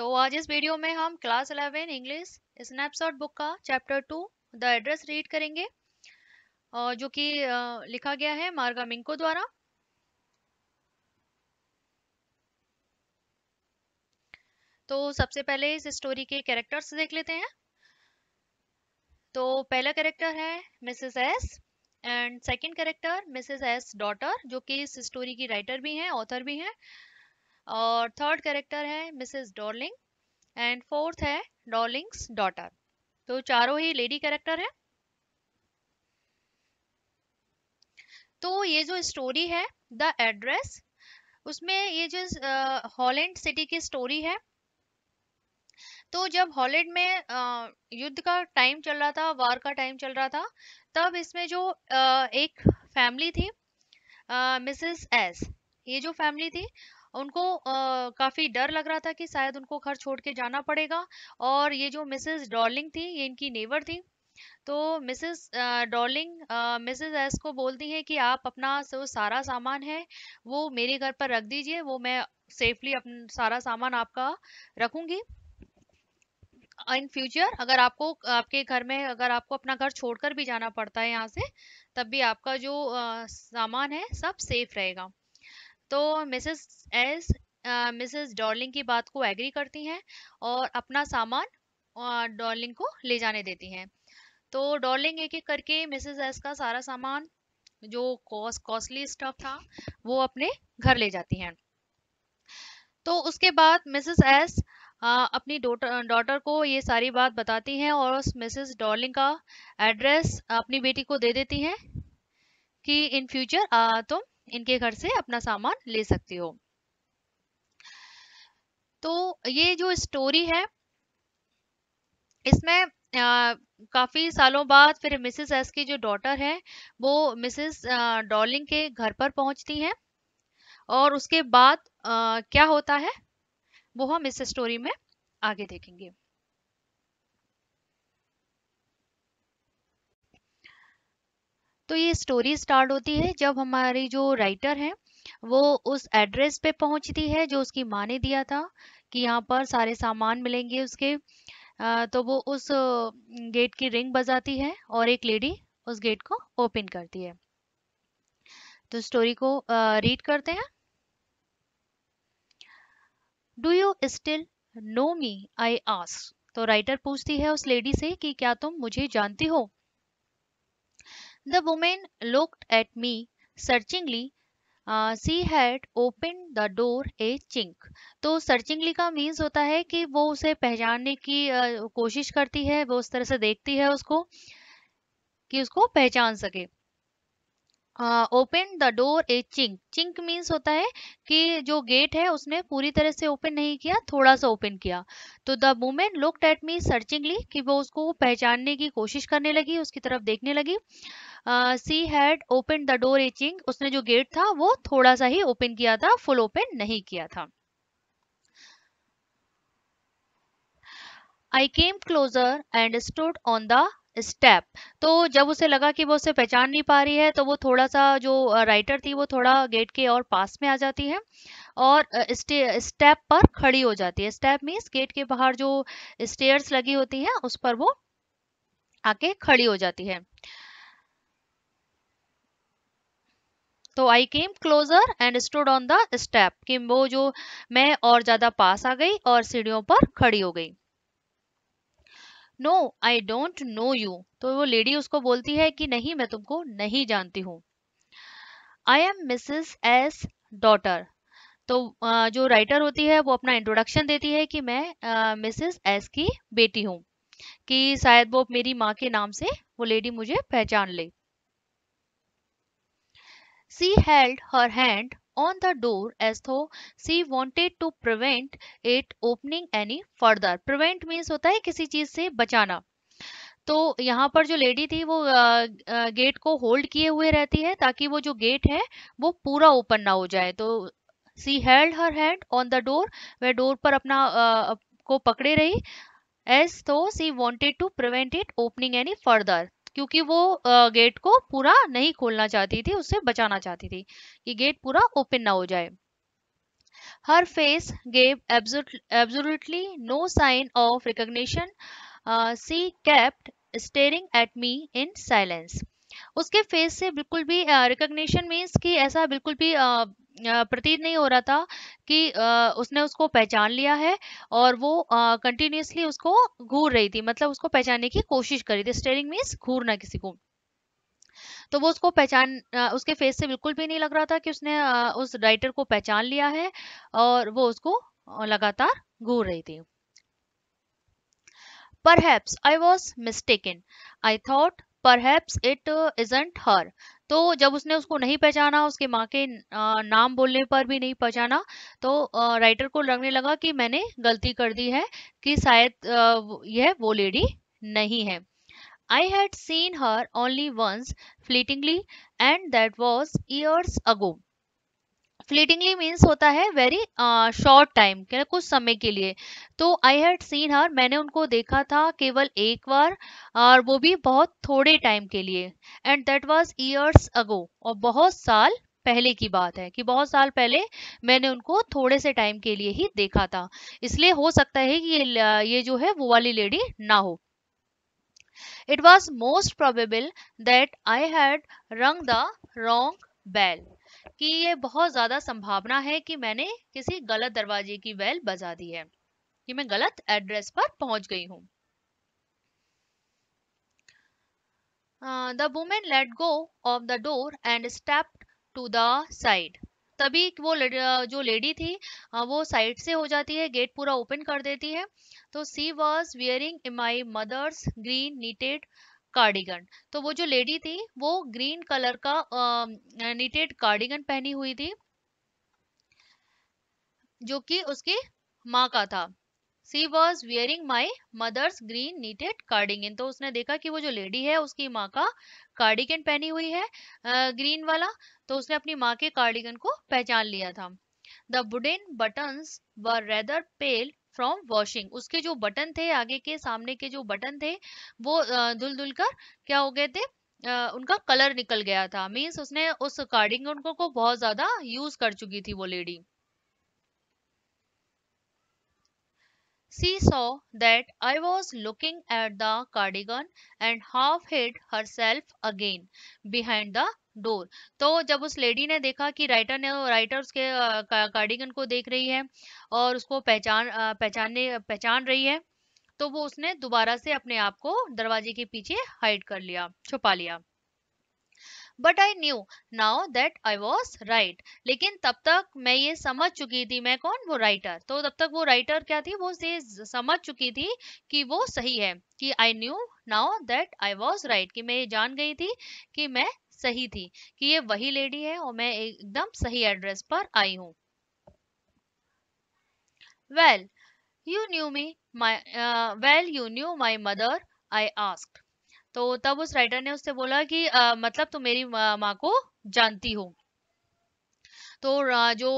तो आज इस वीडियो में हम क्लास 11 इंग्लिश स्नैपशॉट बुक का chapter two the address read करेंगे जो कि लिखा गया है मार्गा मिंको द्वारा तो सबसे पहले इस स्टोरी के कैरेक्टर्स देख लेते हैं तो पहला कैरेक्टर है Mrs S and second character Mrs S daughter जो कि इस स्टोरी की राइटर भी हैं ऑथर भी हैं और थर्ड कैरेक्टर है मिसेस डॉर्लिंग एंड फोर्थ है डॉर्लिंग्स डॉटर तो चारों ही लेडी कैरेक्टर है तो ये जो स्टोरी है द एड्रेस उसमें ये जो हॉलैंड सिटी की स्टोरी है तो जब हॉलैंड में आ, युद्ध का टाइम चल रहा था वार का टाइम चल रहा था तब इसमें जो आ, एक फैमिली थी मिसेस एस ये जो फैमिली थी उनको आ, काफ़ी डर लग रहा था कि शायद उनको घर छोड़ के जाना पड़ेगा और ये जो मिसेस डॉर्लिंग थी ये इनकी नेवर थी तो मिसेस डॉर्लिंग मिसेस एस को बोलती है कि आप अपना जो सारा सामान है वो मेरे घर पर रख दीजिए वो मैं सेफली अपना सारा सामान आपका रखूंगी इन फ्यूचर अगर आपको आपके घर में अगर आपको अपना घर छोड़कर भी जाना पड़ता है यहाँ से तब भी आपका जो आ, सामान है सब सेफ रहेगा तो मिसेस एस मिसेस डॉर्लिंग की बात को एग्री करती हैं और अपना सामान डॉर्लिंग को ले जाने देती हैं तो डॉर्लिंग एक एक करके मिसेस एस का सारा सामान जो कॉस्टली स्टफ था वो अपने घर ले जाती हैं तो उसके बाद मिसेस एस अपनी डॉटर डॉटर को ये सारी बात बताती हैं और उस मिसेस डॉर्लिंग का एड्रेस अपनी बेटी को दे देती हैं कि इन फ्यूचर तुम इनके घर से अपना सामान ले सकते हो तो ये जो स्टोरी है इसमें आ, काफी सालों बाद फिर मिसेस एस की जो डॉटर है वो मिसेस डॉलिंग के घर पर पहुंचती है और उसके बाद आ, क्या होता है वो हम इस स्टोरी में आगे देखेंगे तो ये स्टोरी स्टार्ट होती है जब हमारी जो राइटर है वो उस एड्रेस पे पहुंचती है जो उसकी माँ ने दिया था कि यहाँ पर सारे सामान मिलेंगे उसके तो वो उस गेट की रिंग बजाती है और एक लेडी उस गेट को ओपन करती है तो स्टोरी को रीड करते हैं do you still know me I ask तो राइटर पूछती है उस लेडी से कि क्या तुम मुझे जानती हो The woman looked at me searchingly. Uh, she had opened the door a chink. तो सर्चिंगली का मीन्स होता है कि वो उसे पहचानने की uh, कोशिश करती है वो उस तरह से देखती है उसको कि उसको पहचान सके open the door a chink chink means होता है कि जो गेट है उसने पूरी तरह से ओपन नहीं किया थोड़ा सा ओपन किया तो the women look at me searchingly कि वो उसको पहचानने की कोशिश करने लगी उसकी तरफ देखने लगी she had open the door a chink उसने जो गेट था वो थोड़ा सा ही ओपन किया था फुल ओपन नहीं किया था I came closer and stood on the step तो जब उसे लगा कि वो उसे पहचान नहीं पा रही है तो वो थोड़ा सा जो राइटर थी वो थोड़ा गेट के और पास में आ जाती है और स्टेप पर खड़ी हो जाती है स्टेप मीन्स गेट के बाहर जो स्टेयर्स लगी होती है उस पर वो आके खड़ी हो जाती है तो I came closer and stood on the step कि वो जो मैं और ज्यादा पास आ गई और सीढ़ियों पर खड़ी हो गई no I don't know you तो वो लेडी उसको बोलती है कि नहीं मैं तुमको नहीं जानती हूँ I am Mrs S daughter तो जो राइटर होती है वो अपना इंट्रोडक्शन देती है कि मैं मिसिस एस की बेटी हूँ कि शायद वो मेरी माँ के नाम से वो लेडी मुझे पहचान ले she held her hand on the door as though she wanted to prevent it opening any further. Prevent means होता है किसी चीज से बचाना तो यहाँ पर जो लेडी थी वो गेट को होल्ड किए हुए रहती है ताकि वो जो गेट है वो पूरा ओपन ना हो जाए तो she held her hand on the door वह डोर पर अपना आ, को पकड़े रही एज तो she wanted to prevent it opening any further क्योंकि वो गेट को पूरा नहीं खोलना चाहती थी उससे बचाना चाहती थी कि गेट पूरा ओपन ना हो जाए her face gave absolutely no sign of recognition she kept staring at me in silence उसके फेस से बिल्कुल भी रिकोगनीशन uh, मीन्स कि ऐसा बिल्कुल भी प्रतीत नहीं हो रहा था कि उसने उसको पहचान लिया है और वो कंटिन्यूसली उसको घूर रही थी मतलब उसको पहचानने की कोशिश कर रही थी स्टेरिंग मीन्स घूरना किसी को तो वो उसको पहचान उसके फेस से बिल्कुल भी नहीं लग रहा था कि उसने उस राइटर को पहचान लिया है और वो उसको लगातार घूर रही थी Perhaps I was mistaken. I thought perhaps it isn't her तो जब उसने उसको नहीं पहचाना उसके माँ के नाम बोलने पर भी नहीं पहचाना तो राइटर को लगने लगा कि मैंने गलती कर दी है कि शायद यह वो लेडी नहीं है I had seen her only once fleetingly and that was years ago. Fleetingly means होता है वेरी शॉर्ट टाइम कुछ समय के लिए तो आई हैड सीन हर मैंने उनको देखा था केवल एक बार और वो भी बहुत थोड़े टाइम के लिए and that was years ago और बहुत साल पहले की बात है कि बहुत साल पहले मैंने उनको थोड़े से टाइम के लिए ही देखा था इसलिए हो सकता है कि ये ये जो है वो वाली लेडी ना हो it was most probable that I had rung the wrong bell कि ये बहुत ज़्यादा संभावना है कि मैंने किसी गलत दरवाजे की बैल बजा दी है कि मैं गलत एड्रेस पर पहुंच गई हूं the woman let go of the door and step to the side तभी वो जो लेडी थी वो साइड से हो जाती है गेट पूरा ओपन कर देती है तो she was wearing my mother's green knitted cardigan तो वो जो लेडी थी वो ग्रीन कलर का नीटेड कार्डिगन पहनी हुई थी जो कि उसकी माँ का था she was wearing my mother's green knitted cardigan तो उसने देखा कि वो जो लेडी है उसकी माँ का कार्डिगन पहनी हुई है ग्रीन वाला तो उसने अपनी माँ के कार्डिगन को पहचान लिया था the wooden buttons were rather pale from washing उसके जो बटन थे आगे के सामने के जो बटन थे वो धुल धुल कर क्या हो गए थे Uh, उनका कलर निकल गया था मीन्स उसने उस कार्डिंग को बहुत ज्यादा यूज कर चुकी थी वो lady She saw that I was looking at the cardigan and half hid herself again behind the door तो जब उस लेडी ने देखा कि राइटर ने राइटर उसके कार्डिगन को देख रही है और उसको पहचान पहचानने पहचान रही है तो वो उसने दोबारा से अपने आप को दरवाजे के पीछे हाइड कर लिया छुपा लिया but I knew now that I was right लेकिन तब तक मैं ये समझ चुकी थी मैं कौन वो राइटर तो तब तक वो राइटर क्या थी वो ये समझ चुकी थी कि वो सही है कि I knew now that I was right कि मैं ये जान गई थी कि मैं सही थी कि ये वही लेडी है और मैं एकदम सही एड्रेस पर आई हूँ well you knew me my well you knew my mother I ask तो तब उस राइटर ने उससे बोला कि आ, मतलब तुम मेरी माँ को जानती हो तो जो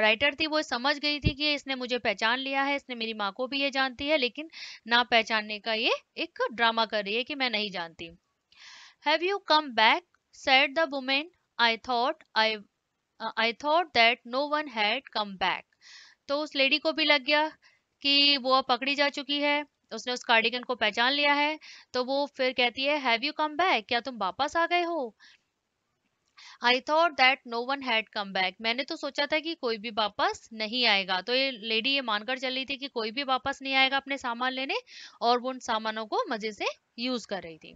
राइटर थी वो समझ गई थी कि इसने मुझे पहचान लिया है इसने मेरी माँ को भी ये जानती है लेकिन ना पहचानने का ये एक ड्रामा कर रही है कि मैं नहीं जानती have you come back said the woman I thought I I thought that no one had come back तो उस लेडी को भी लग गया कि वो अब पकड़ी जा चुकी है उसने उस कार्डिगन को पहचान लिया है तो वो फिर कहती है हैव यू कम बैक क्या तुम वापस आ गए हो I thought that no one had come back. मैंने तो सोचा था कि कोई भी वापस नहीं आएगा तो ये लेडी ये मानकर चल रही थी कि कोई भी वापस नहीं आएगा अपने सामान लेने और वो उन सामानों को मजे से यूज कर रही थी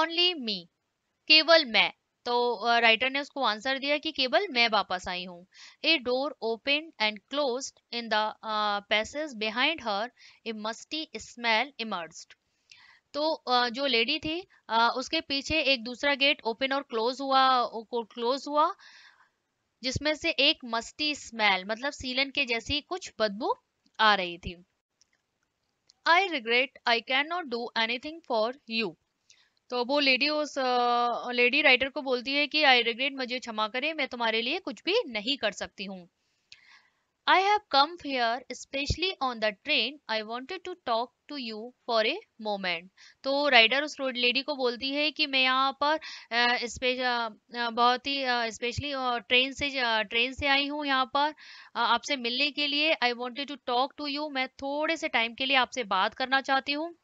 Only me. केवल मैं तो राइटर ने उसको आंसर दिया कि केवल मैं वापस आई हूँ a door open and close in the passage behind her a musty smell emerge तो जो लेडी थी उसके पीछे एक दूसरा गेट ओपन और क्लोज हुआ क्लोज हुआ जिसमें से एक मस्टी स्मेल मतलब सीलन के जैसी कुछ बदबू आ रही थी I regret I can not do anything for you तो वो लेडी उस लेडी राइटर को बोलती है कि आई रिग्रेट मुझे क्षमा करे मैं तुम्हारे लिए कुछ भी नहीं कर सकती हूँ I have come here especially on the train. I wanted to talk to you for a moment. तो राइडर उस रोड लेडी को बोलती है कि मैं यहाँ पर बहुत ही स्पेशली ट्रेन से ट्रेन से आई हूँ यहाँ पर आपसे मिलने के लिए I wanted to talk to you मैं थोड़े से टाइम के लिए आपसे बात करना चाहती हूँ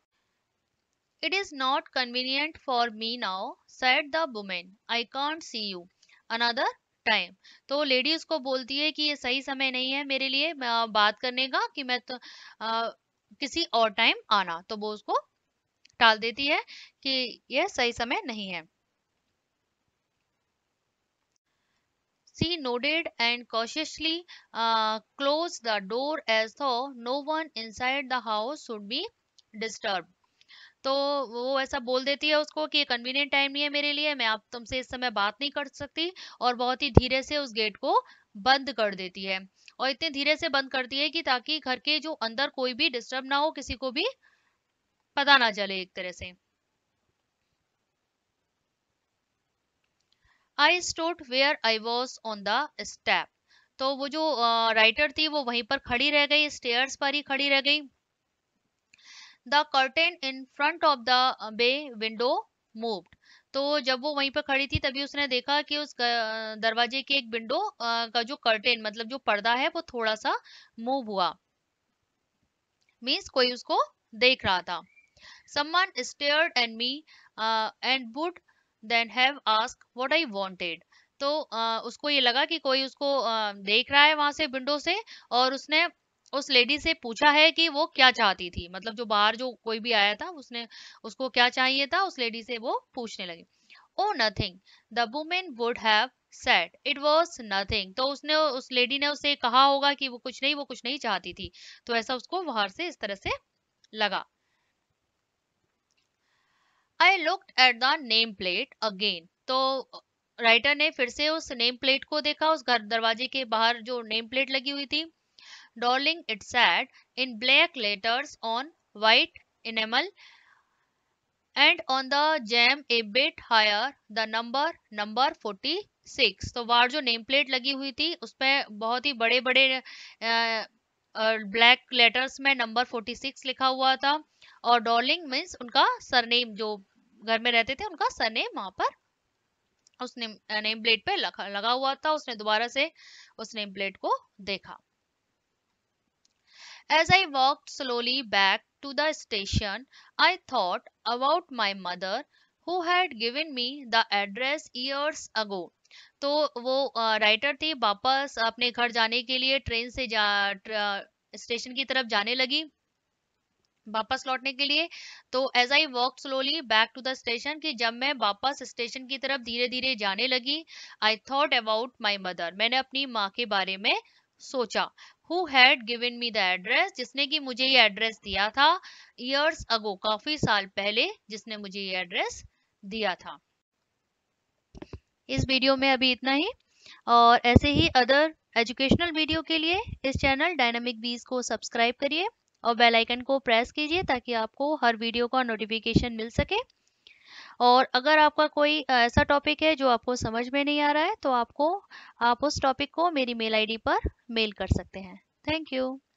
It is not convenient for me now, said the woman. I can't see you. Another time तो लेडीज को बोलती है कि ये सही समय नहीं है मेरे लिए बात करने का कि मैं तो आ, किसी और टाइम आना तो वो उसको टाल देती है कि यह सही समय नहीं है She nodded and cautiously uh, closed the door as though no one inside the house should be disturbed. तो वो ऐसा बोल देती है उसको कि ये कन्वीनियंट टाइम नहीं है मेरे लिए मैं आप तुमसे इस समय बात नहीं कर सकती और बहुत ही धीरे से उस गेट को बंद कर देती है और इतने धीरे से बंद करती है कि ताकि घर के जो अंदर कोई भी डिस्टर्ब ना हो किसी को भी पता ना चले एक तरह से I stood where I was on the step तो वो जो राइटर थी वो वहीं पर खड़ी रह गई स्टेयर्स पर ही खड़ी रह गई the curtain in front of the bay window moved तो जब वो वहीं पर खड़ी थी तभी उसने देखा कि उस दरवाजे के एक विंडो का जो कर्टेन मतलब जो पर्दा है वो थोड़ा सा मूव हुआ मीन्स कोई उसको देख रहा था someone stared and me and would then have ask asked I I तो uh, उसको ये लगा कि कोई उसको uh, देख रहा है वहां से विंडो से और उसने उस लेडी से पूछा है कि वो क्या चाहती थी मतलब जो बाहर जो कोई भी आया था उसने उसको क्या चाहिए था उस लेडी से वो पूछने लगी oh nothing the woman would have said it was nothing तो उसने उस लेडी ने उसे कहा होगा कि वो कुछ नहीं वो कुछ नहीं चाहती थी तो ऐसा उसको बाहर से इस तरह से लगा I look at the name plate again तो राइटर ने फिर से उस नेम प्लेट को देखा उस घर दरवाजे के बाहर जो नेम प्लेट लगी हुई थी Darling, it said in black letters on white enamel and on the jam a bit higher the number number six तो वार जो नेम प्लेट लगी हुई थी उसमें बहुत ही बड़े बड़े ब्लैक लेटर्स में नंबर 46 लिखा हुआ था और डॉलिंग मीन्स उनका सरनेम जो घर में रहते थे उनका सरनेम वहां पर उस नेम नेम प्लेट पे लगा, लगा हुआ था उसने दोबारा से उस नेम प्लेट को देखा As I walked slowly back to the station, I thought about my mother who had given me the address years ago. तो वो राइटर थी वापस अपने घर जाने के लिए ट्रेन से जा स्टेशन की तरफ जाने लगी वापस लौटने के लिए तो as I walk slowly back to the station कि जब मैं वापस स्टेशन की तरफ धीरे धीरे जाने लगी I thought about my mother मैंने अपनी माँ के बारे में सोचा who had given me the address जिसने कि मुझे ये एड्रेस दिया था ईयर्स अगो काफी साल पहले जिसने मुझे ये एड्रेस दिया था इस वीडियो में अभी इतना ही और ऐसे ही अदर एजुकेशनल वीडियो के लिए इस चैनल डायनामिक बीज को सब्सक्राइब करिए और बेल आइकन को प्रेस कीजिए ताकि आपको हर वीडियो का नोटिफिकेशन मिल सके और अगर आपका कोई ऐसा टॉपिक है जो आपको समझ में नहीं आ रहा है तो आपको आप उस टॉपिक को मेरी मेल आईडी पर मेल कर सकते हैं थैंक यू